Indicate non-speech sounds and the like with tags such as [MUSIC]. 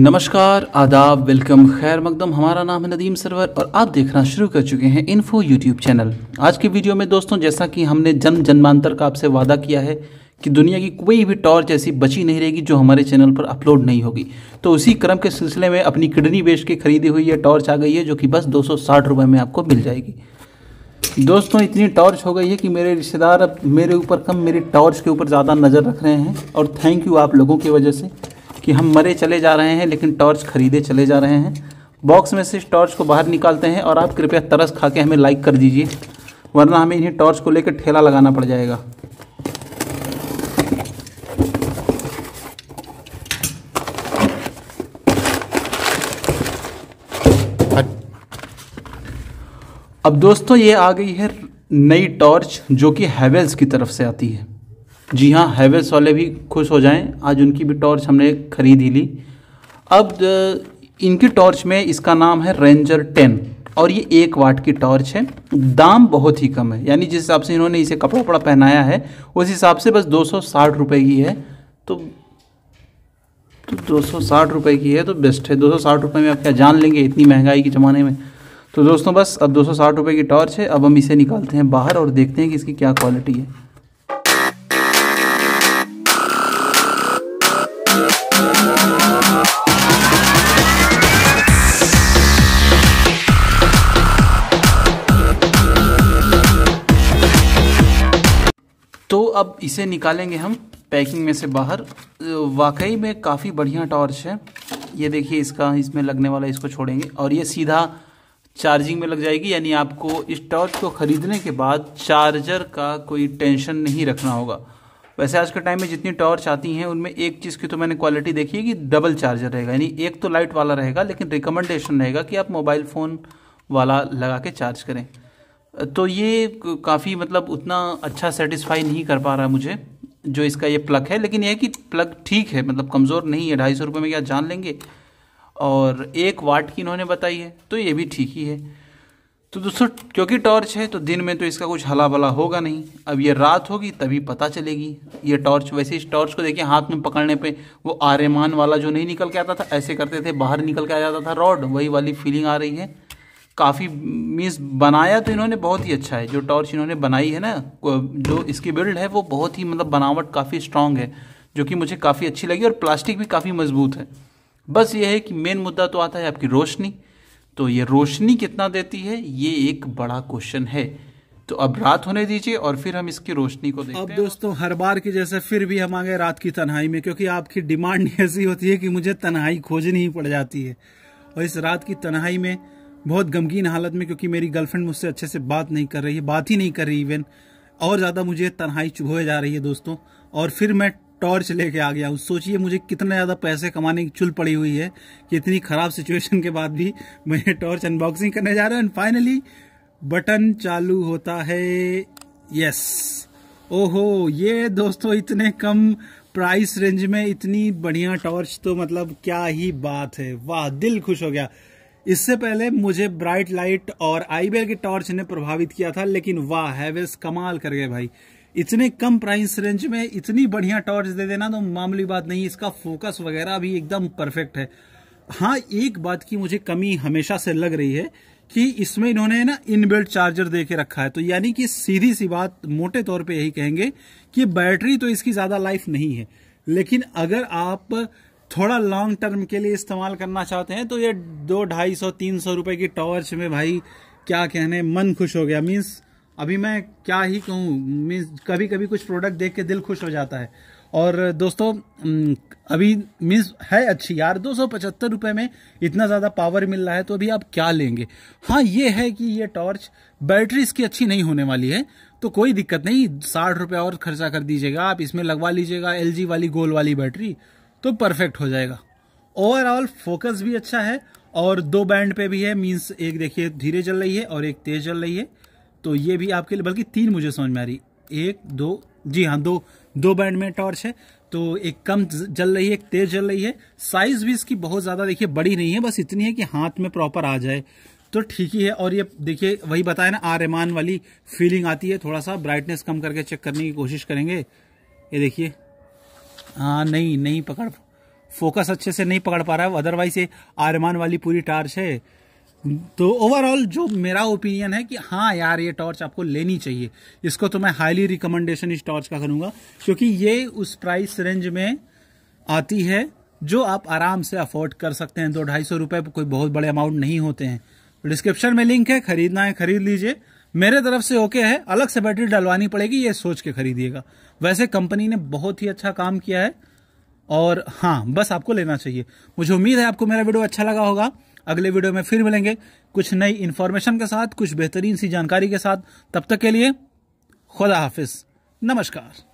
नमस्कार आदाब वेलकम खैर मकदम हमारा नाम है नदीम सरवर और आप देखना शुरू कर चुके हैं इन्फो यूट्यूब चैनल आज के वीडियो में दोस्तों जैसा कि हमने जन्म जन्मांतर का आपसे वादा किया है कि दुनिया की कोई भी टॉर्च ऐसी बची नहीं रहेगी जो हमारे चैनल पर अपलोड नहीं होगी तो उसी क्रम के सिलसिले में अपनी किडनी बेच के खरीदी हुई ये टॉर्च आ गई है जो कि बस दो सौ में आपको मिल जाएगी दोस्तों इतनी टॉर्च हो गई है कि मेरे रिश्तेदार अब मेरे ऊपर कम मेरी टॉर्च के ऊपर ज़्यादा नज़र रख रहे हैं और थैंक यू आप लोगों की वजह से कि हम मरे चले जा रहे हैं लेकिन टॉर्च खरीदे चले जा रहे हैं बॉक्स में से इस टॉर्च को बाहर निकालते हैं और आप कृपया तरस खा के हमें लाइक कर दीजिए वरना हमें इन्हें टॉर्च को लेकर ठेला लगाना पड़ जाएगा अब दोस्तों ये आ गई है नई टॉर्च जो कि हैवेल्स की तरफ से आती है जी हाँ हैवेल्स वाले भी खुश हो जाएं आज उनकी भी टॉर्च हमने खरीद ही ली अब इनकी टॉर्च में इसका नाम है रेंजर टेन और ये एक वाट की टॉर्च है दाम बहुत ही कम है यानी जिस हिसाब से इन्होंने इसे कपड़ा वपड़ा पहनाया है उस हिसाब से बस दो सौ साठ रुपये की है तो तो दो सौ साठ रुपये की है तो बेस्ट है दो सौ साठ रुपये में आप क्या जान लेंगे इतनी महंगाई के ज़माने में तो दोस्तों बस अब दो सौ साठ रुपये की टॉर्च है अब हम इसे निकालते हैं बाहर और देखते हैं कि इसकी क्या क्वालिटी है तो अब इसे निकालेंगे हम पैकिंग में से बाहर वाकई में काफ़ी बढ़िया टॉर्च है ये देखिए इसका इसमें लगने वाला इसको छोड़ेंगे और ये सीधा चार्जिंग में लग जाएगी यानी आपको इस टॉर्च को ख़रीदने के बाद चार्जर का कोई टेंशन नहीं रखना होगा वैसे आज के टाइम में जितनी टॉर्च आती हैं उनमें एक चीज़ की तो मैंने क्वालिटी देखी है कि डबल चार्जर रहेगा यानी एक तो लाइट वाला रहेगा लेकिन रिकमेंडेशन रहेगा कि आप मोबाइल फ़ोन वाला लगा के चार्ज करें तो ये काफ़ी मतलब उतना अच्छा सेटिस्फाई नहीं कर पा रहा मुझे जो इसका ये प्लग है लेकिन यह कि प्लग ठीक है मतलब कमज़ोर नहीं है ढाई सौ रुपये में क्या जान लेंगे और एक वाट की इन्होंने बताई है तो ये भी ठीक ही है तो दोस्तों क्योंकि टॉर्च है तो दिन में तो इसका कुछ हला भला होगा नहीं अब ये रात होगी तभी पता चलेगी ये टॉर्च वैसे इस टॉर्च को देखिए हाथ में पकड़ने पे वो आर्यमान वाला जो नहीं निकल के आता था ऐसे करते थे बाहर निकल के आ जाता था रॉड वही वाली फीलिंग आ रही है काफ़ी मीन्स बनाया तो इन्होंने बहुत ही अच्छा है जो टॉर्च इन्होंने बनाई है ना जो इसकी बिल्ड है वो बहुत ही मतलब बनावट काफ़ी स्ट्रांग है जो कि मुझे काफ़ी अच्छी लगी और प्लास्टिक भी काफ़ी मजबूत है बस ये है कि मेन मुद्दा तो आता है आपकी रोशनी तो ये रोशनी कितना देती है ये एक बड़ा क्वेश्चन है तो अब रात होने दीजिए और फिर हम इसकी रोशनी को देखते अब दोस्तों हर बार की जैसे फिर भी हम आ गए रात की तन्हाई में क्योंकि आपकी डिमांड [LAUGHS] ऐसी होती है कि मुझे तन्हाई खोजनी ही पड़ जाती है और इस रात की तन्हाई में बहुत गमगीन हालत में क्योंकि मेरी गर्लफ्रेंड मुझसे अच्छे से बात नहीं कर रही है बात ही नहीं कर रही इवन और ज़्यादा मुझे तनहाई चुभोए जा रही है दोस्तों और फिर मैं टॉर्च लेके आ गया हूँ सोचिए मुझे कितने ज़्यादा पैसे कमाने की चुल पड़ी हुई है कि इतनी ख़राब सिचुएशन के बाद भी मैं टॉर्च अनबॉक्सिंग करने जा रहा हूँ एंड फाइनली बटन चालू होता है यस ओहो ये दोस्तों इतने कम प्राइस रेंज में इतनी बढ़िया टॉर्च तो मतलब क्या ही बात है वाह दिल खुश हो गया इससे पहले मुझे ब्राइट लाइट और आईबेल के टॉर्च ने प्रभावित किया था लेकिन वाह है कमाल कर गए भाई इतने कम प्राइस रेंज में इतनी बढ़िया टॉर्च दे देना तो मामूली बात नहीं इसका फोकस वगैरह भी एकदम परफेक्ट है हाँ एक बात की मुझे कमी हमेशा से लग रही है कि इसमें इन्होंने ना इनबिल्ट चार्जर दे के रखा है तो यानी कि सीधी सी बात मोटे तौर पे यही कहेंगे कि बैटरी तो इसकी ज़्यादा लाइफ नहीं है लेकिन अगर आप थोड़ा लॉन्ग टर्म के लिए इस्तेमाल करना चाहते हैं तो ये दो ढाई सौ तीन सौ रुपए की टॉर्च में भाई क्या कहने मन खुश हो गया मीन्स अभी मैं क्या ही कहूँ मीन्स कभी कभी कुछ प्रोडक्ट देख के दिल खुश हो जाता है और दोस्तों अभी मीन्स है अच्छी यार दो सौ पचहत्तर रुपये में इतना ज़्यादा पावर मिल रहा है तो अभी आप क्या लेंगे हाँ ये है कि ये टॉर्च बैटरी इसकी अच्छी नहीं होने वाली है तो कोई दिक्कत नहीं साठ रुपये और खर्चा कर दीजिएगा आप इसमें लगवा लीजिएगा एल वाली गोल वाली बैटरी तो परफेक्ट हो जाएगा ओवरऑल फोकस भी अच्छा है और दो बैंड पे भी है मीन्स एक देखिए धीरे चल रही है और एक तेज चल रही है तो ये भी आपके लिए बल्कि तीन मुझे समझ में आ रही एक दो जी हाँ दो दो बैंड में टॉर्च है तो एक कम जल रही है एक तेज जल रही है साइज भी इसकी बहुत ज़्यादा देखिए बड़ी नहीं है बस इतनी है कि हाथ में प्रॉपर आ जाए तो ठीक ही है और ये देखिए वही बताया ना आर एमान वाली फीलिंग आती है थोड़ा सा ब्राइटनेस कम करके चेक करने की कोशिश करेंगे ये देखिए हाँ नहीं नहीं पकड़ फोकस अच्छे से नहीं पकड़ पा रहा है अदरवाइज ये आरमान वाली पूरी टार्च है तो ओवरऑल जो मेरा ओपिनियन है कि हाँ यार ये टॉर्च आपको लेनी चाहिए इसको तो मैं हाईली रिकमेंडेशन इस टॉर्च का करूँगा क्योंकि ये उस प्राइस रेंज में आती है जो आप आराम से अफोर्ड कर सकते हैं दो ढाई सौ रुपये कोई बहुत बड़े अमाउंट नहीं होते हैं डिस्क्रिप्शन में लिंक है खरीदना है खरीद लीजिए मेरे तरफ से ओके है अलग से बैटरी डलवानी पड़ेगी ये सोच के खरीदिएगा वैसे कंपनी ने बहुत ही अच्छा काम किया है और हाँ बस आपको लेना चाहिए मुझे उम्मीद है आपको मेरा वीडियो अच्छा लगा होगा अगले वीडियो में फिर मिलेंगे कुछ नई इन्फॉर्मेशन के साथ कुछ बेहतरीन सी जानकारी के साथ तब तक के लिए खुदा हाफिज नमस्कार